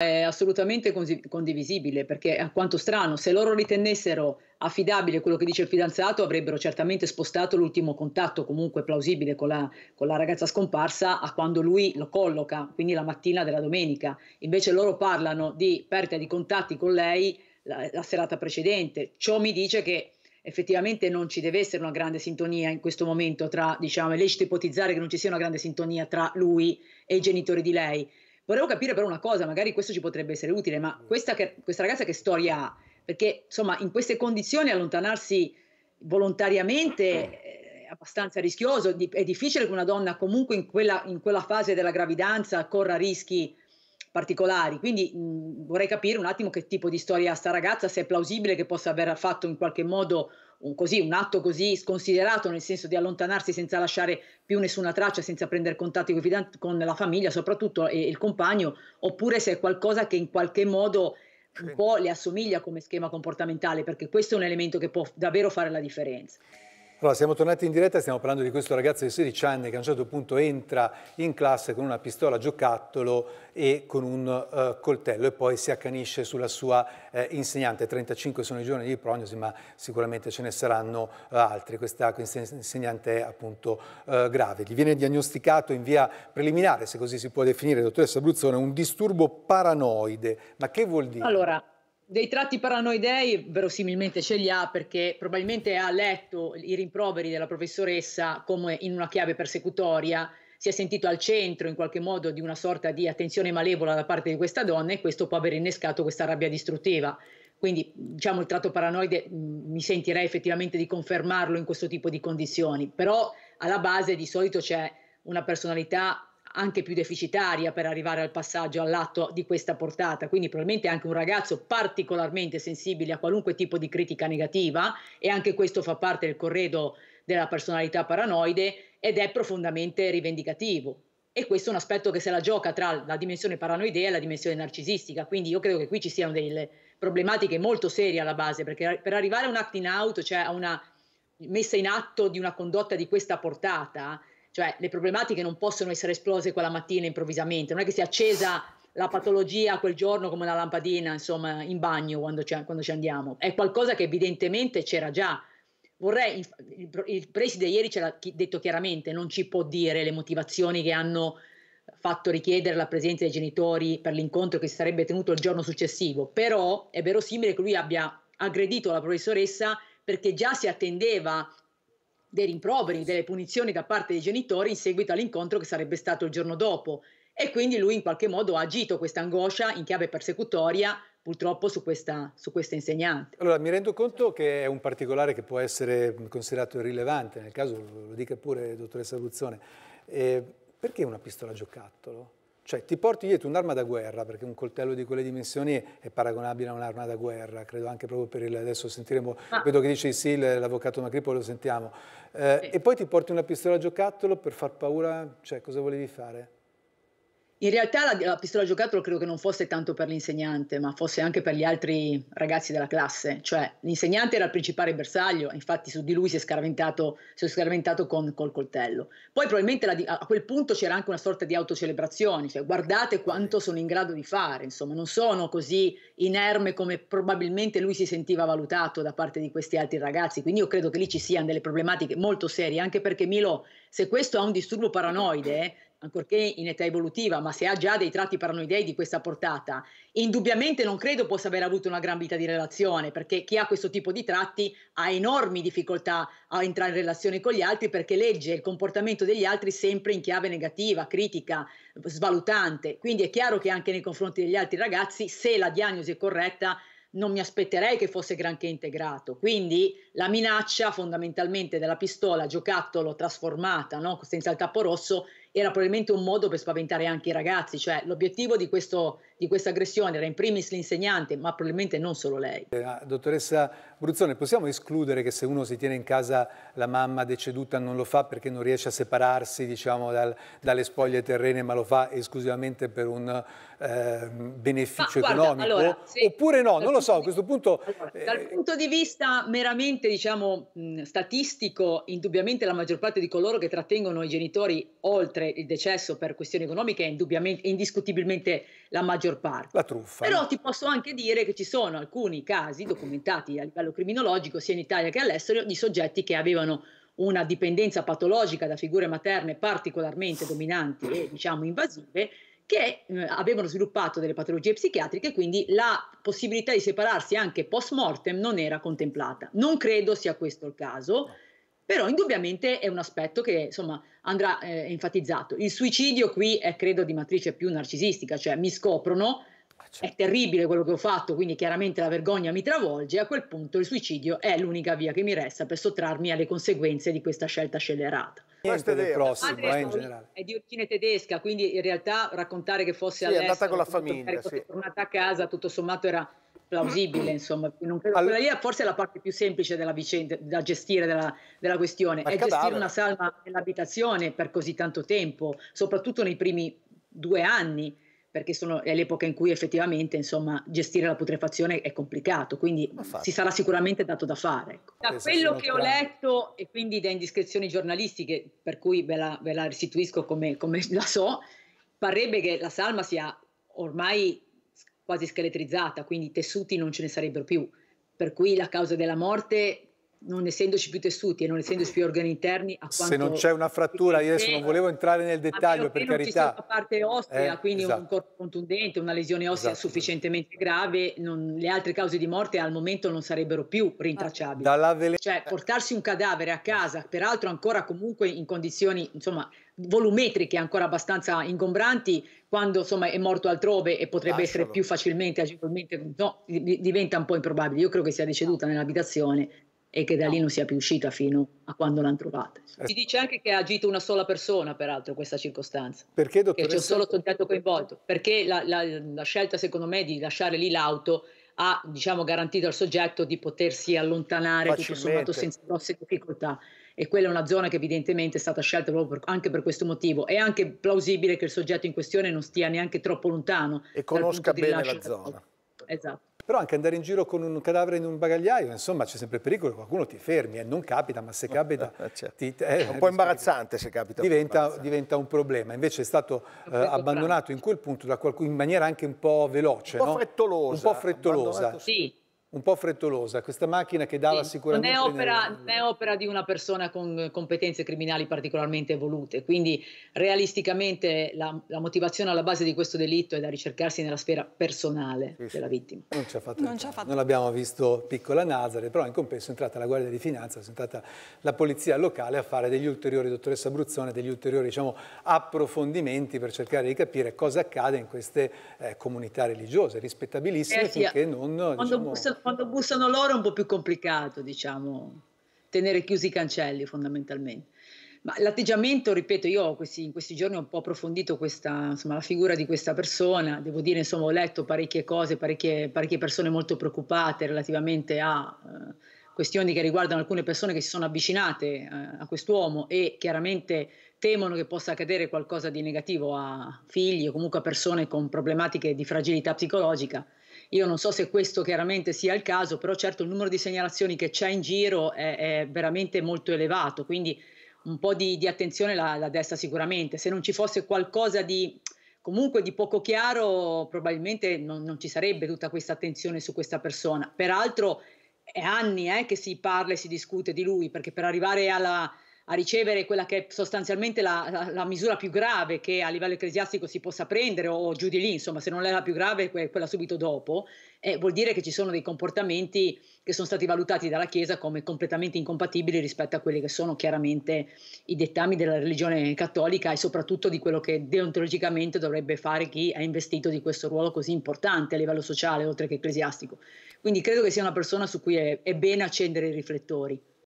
è assolutamente condivisibile perché a quanto strano, se loro ritenessero affidabile quello che dice il fidanzato, avrebbero certamente spostato l'ultimo contatto comunque plausibile con la, con la, ragazza scomparsa a quando lui lo colloca, quindi la mattina della domenica. Invece loro parlano di perdita di contatti con lei la, la serata precedente. Ciò mi dice che effettivamente non ci deve essere una grande sintonia in questo momento tra, diciamo, è lecito ipotizzare che non ci sia una grande sintonia tra lui e i genitori di lei Volevo capire però una cosa, magari questo ci potrebbe essere utile, ma mm. questa, che, questa ragazza che storia ha? Perché insomma in queste condizioni allontanarsi volontariamente è abbastanza rischioso, è difficile che una donna comunque in quella, in quella fase della gravidanza corra rischi particolari, quindi mh, mm, vorrei capire un attimo che tipo di storia ha sta ragazza, se è plausibile che possa aver fatto in qualche modo un, così, un atto così sconsiderato, nel senso di allontanarsi senza lasciare più nessuna traccia, senza prendere contatti con, fidan- con la famiglia soprattutto e il compagno, oppure se è qualcosa che in qualche modo un po' le assomiglia come schema comportamentale, perché questo è un elemento che può davvero fare la differenza. Allora, siamo tornati in diretta, stiamo parlando di questo ragazzo di 16 anni che a un certo punto entra in classe con una pistola giocattolo e con un uh, coltello e poi si accanisce sulla sua uh, insegnante. 35 sono i giorni di prognosi, ma sicuramente ce ne saranno uh, altri. Questa, questa, insegnante è appunto grave. Gli viene diagnosticato in via preliminare, se così si può definire, dottoressa Bruzzone, un disturbo paranoide. Ma che vuol dire? Allora dei tratti paranoidei verosimilmente ce li ha perché probabilmente ha letto i rimproveri della professoressa come in una chiave persecutoria, si è sentito al centro in qualche modo di una sorta di attenzione malevola da parte di questa donna e questo può aver innescato questa rabbia distruttiva. Quindi diciamo il tratto paranoide mh, mi sentirei effettivamente di confermarlo in questo tipo di condizioni, però alla base di solito c'è una personalità anche più deficitaria per arrivare al passaggio all'atto di questa portata, quindi probabilmente anche un ragazzo particolarmente sensibile a qualunque tipo di critica negativa e anche questo fa parte del corredo della personalità paranoide ed è profondamente rivendicativo. E questo è un aspetto che se la gioca tra la dimensione paranoidea e la dimensione narcisistica, quindi io credo che qui ci siano delle problematiche molto serie alla base, perché per arrivare a un acting out, cioè a una messa in atto di una condotta di questa portata, cioè le problematiche non possono essere esplose quella mattina improvvisamente, non è che si è accesa la patologia quel giorno come una lampadina, insomma, in bagno quando ci, quando ci andiamo. È qualcosa che evidentemente c'era già. Vorrei, il, il preside ieri ce l'ha detto chiaramente, non ci può dire le motivazioni che hanno fatto richiedere la presenza dei genitori per l'incontro che si sarebbe tenuto il giorno successivo, però è verosimile che lui abbia aggredito la professoressa perché già si attendeva dei rimproveri, delle punizioni da parte dei genitori in seguito all'incontro che sarebbe stato il giorno dopo. E quindi lui in qualche modo ha agito questa angoscia in chiave persecutoria purtroppo su questa, su questa, insegnante. Allora mi rendo conto che è un particolare che può essere considerato irrilevante, nel caso lo dica pure dottoressa Luzzone, eh, perché una pistola giocattolo? Cioè ti porti dietro un'arma da guerra, perché un coltello di quelle dimensioni è paragonabile a un'arma da guerra, credo anche proprio per il... adesso sentiremo, ah. vedo che dice sì, l'avvocato Macripo lo sentiamo. Eh, sì. E poi ti porti una pistola a giocattolo per far paura, cioè cosa volevi fare? In realtà la, la pistola giocattolo credo che non fosse tanto per l'insegnante, ma fosse anche per gli altri ragazzi della classe. Cioè, l'insegnante era il principale bersaglio, infatti su di lui si è scaraventato, si è scaraventato con, col coltello. Poi probabilmente la, a quel punto c'era anche una sorta di autocelebrazione, cioè guardate quanto sono in grado di fare, insomma, non sono così inerme come probabilmente lui si sentiva valutato da parte di questi altri ragazzi. Quindi io credo che lì ci siano delle problematiche molto serie, anche perché Milo, se questo ha un disturbo paranoide ancorché in età evolutiva, ma se ha già dei tratti paranoidei di questa portata, indubbiamente non credo possa aver avuto una gran vita di relazione, perché chi ha questo tipo di tratti ha enormi difficoltà a entrare in relazione con gli altri perché legge il comportamento degli altri sempre in chiave negativa, critica, svalutante. Quindi è chiaro che anche nei confronti degli altri ragazzi, se la diagnosi è corretta, non mi aspetterei che fosse granché integrato. Quindi la minaccia fondamentalmente della pistola giocattolo trasformata no? senza il tappo rosso era probabilmente un modo per spaventare anche i ragazzi, cioè l'obiettivo di, questo, di questa aggressione era in primis l'insegnante, ma probabilmente non solo lei. Eh, ah, dottoressa Bruzzone, possiamo escludere che se uno si tiene in casa la mamma deceduta non lo fa perché non riesce a separarsi diciamo, dal, dalle spoglie terrene, ma lo fa esclusivamente per un eh, beneficio ma, guarda, economico? Allora, sì, Oppure no, non lo so, a questo punto... Allora, eh, dal punto di vista meramente limite diciamo, statistico, indubbiamente la maggior parte di coloro che trattengono i genitori oltre il decesso per questioni economiche è, è indiscutibilmente la maggior parte. La truffa. Però ti posso anche dire che ci sono alcuni casi documentati a livello criminologico sia in Italia che all'estero di soggetti che avevano una dipendenza patologica da figure materne particolarmente dominanti e diciamo invasive che eh, avevano sviluppato delle patologie psichiatriche, quindi la possibilità di separarsi anche post mortem non era contemplata. Non credo sia questo il caso, però indubbiamente è un aspetto che insomma, andrà eh, enfatizzato. Il suicidio qui è credo di matrice più narcisistica, cioè mi scoprono, è terribile quello che ho fatto, quindi chiaramente la vergogna mi travolge e a quel punto il suicidio è l'unica via che mi resta per sottrarmi alle conseguenze di questa scelta scellerata. Niente del prossimo, eh, in generale. È di origine tedesca, quindi in realtà raccontare che fosse sì, all'estero... è andata con la famiglia, sì. tornata a casa, tutto sommato era plausibile, insomma. Non credo, allora, quella lì forse è la parte più semplice della vicenda, da gestire della, della questione. È cadavere. gestire una salma nell'abitazione per così tanto tempo, soprattutto nei primi due anni perché sono, è l'epoca in cui effettivamente insomma, gestire la putrefazione è complicato, quindi si sarà sicuramente dato da fare. Ecco. Da quello che ho letto e quindi da indiscrezioni giornalistiche, per cui ve la, ve la restituisco come, come la so, parrebbe che la salma sia ormai quasi scheletrizzata, quindi tessuti non ce ne sarebbero più, per cui la causa della morte non essendoci più tessuti e non essendoci più organi interni a quanto se non c'è una frattura io adesso non volevo entrare nel dettaglio per carità Se non c'è una parte ossea eh, quindi esatto. un corpo contundente una lesione ossea esatto, esatto. sufficientemente grave non, le altre cause di morte al momento non sarebbero più rintracciabili ah, Dall'avvelen- cioè portarsi un cadavere a casa peraltro ancora comunque in condizioni insomma volumetriche ancora abbastanza ingombranti quando insomma è morto altrove e potrebbe ah, essere più facilmente agevolmente no, diventa un po' improbabile io credo che sia deceduta nell'abitazione e che da lì non sia più uscita fino a quando l'hanno trovata. Eh. Si dice anche che ha agito una sola persona, peraltro, in questa circostanza. Perché, dottoressa? Che c'è solo soggetto coinvolto. Perché la, la, la, scelta, secondo me, di lasciare lì l'auto ha diciamo, garantito al soggetto di potersi allontanare Facilmente. tutto sommato senza grosse difficoltà. E quella è una zona che evidentemente è stata scelta proprio per, anche per questo motivo. È anche plausibile che il soggetto in questione non stia neanche troppo lontano. E conosca bene la zona. Esatto però anche andare in giro con un cadavere in un bagagliaio, insomma c'è sempre il pericolo che qualcuno ti fermi e eh, non capita, ma se eh, capita... Eh, eh, certo. ti, eh, è un po' imbarazzante se capita. Diventa, diventa un problema, invece è stato eh, abbandonato in quel punto da qualcuno in maniera anche un po' veloce. Un po' no? frettolosa. Un po' frettolosa. Sì un po' frettolosa, questa macchina che dava sì, sicuramente... Non è, opera, non è, opera, di una persona con competenze criminali particolarmente evolute, quindi realisticamente la, la, motivazione alla base di questo delitto è da ricercarsi nella sfera personale sì, della vittima. Non ci ha fatto... Non, fatto. non l'abbiamo visto piccola Nazare, però in compenso è entrata la Guardia di Finanza, è entrata la Polizia Locale a fare degli ulteriori, dottoressa Abruzzone, degli ulteriori diciamo, approfondimenti per cercare di capire cosa accade in queste eh, comunità religiose, rispettabilissime, eh, sì, finché non... Diciamo, quando bussano loro è un po' più complicato, diciamo, tenere chiusi i cancelli fondamentalmente. Ma l'atteggiamento, ripeto, io questi, in questi giorni ho un po' approfondito questa, insomma, la figura di questa persona, devo dire, insomma, ho letto parecchie cose, parecchie, parecchie persone molto preoccupate relativamente a eh, questioni che riguardano alcune persone che si sono avvicinate eh, a quest'uomo e chiaramente temono che possa accadere qualcosa di negativo a figli o comunque a persone con problematiche di fragilità psicologica. Io non so se questo chiaramente sia il caso, però certo il numero di segnalazioni che c'è in giro è, è veramente molto elevato, quindi un po' di, di attenzione la, la destra sicuramente. Se non ci fosse qualcosa di comunque di poco chiaro, probabilmente non, non ci sarebbe tutta questa attenzione su questa persona. Peraltro è anni eh, che si parla e si discute di lui, perché per arrivare alla a ricevere quella che è sostanzialmente la, la, la, misura più grave che a livello ecclesiastico si possa prendere o giù di lì, insomma se non è la più grave quella subito dopo, eh, vuol dire che ci sono dei comportamenti che sono stati valutati dalla Chiesa come completamente incompatibili rispetto a quelli che sono chiaramente i dettami della religione cattolica e soprattutto di quello che deontologicamente dovrebbe fare chi è investito di questo ruolo così importante a livello sociale oltre che ecclesiastico. Quindi credo che sia una persona su cui è, è bene accendere i riflettori.